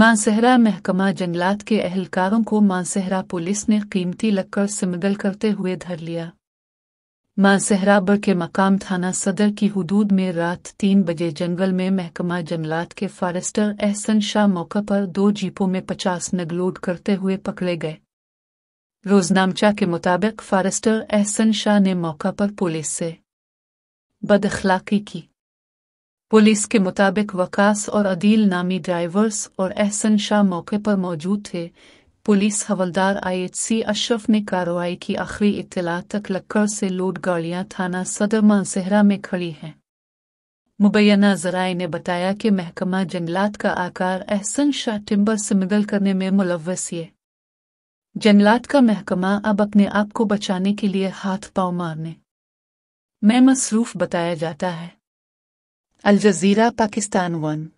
मानसहरा महकमा जंगलात के अहलकारों को मानसहरा पुलिस ने कीमती लक्कर समदल करते हुए धर लिया मानसहरा बर के मकाम थाना सदर की हदूद में रात तीन बजे जंगल में महकमा जंगलात के फॉरेस्टर एहसन शाह मौके पर दो जीपों में पचास नग लोड करते हुए पकड़े गए रोजनामचा के मुताबिक फॉरेस्टर एहसन शाह ने मौका पर पुलिस से बदखलाकी की पुलिस के मुताबिक वकास और अदील नामी ड्राइवर्स और एहसन शाह मौके पर मौजूद थे पुलिस हवलदार आईएचसी अशरफ ने कार्रवाई की आखिरी इतला तक लक्कर से लोड गाड़ियां थाना सदर मानसेहरा में खड़ी हैं मुबैना जराए ने बताया कि महकमा जंगलात का आकार एहसन शाह टिम्बर से मिगल करने में मुलवस है जंगलात का महकमा अब अपने आप को बचाने के लिए हाथ पांव मारने में मसरूफ बताया जाता है الجزيرة باكستان 1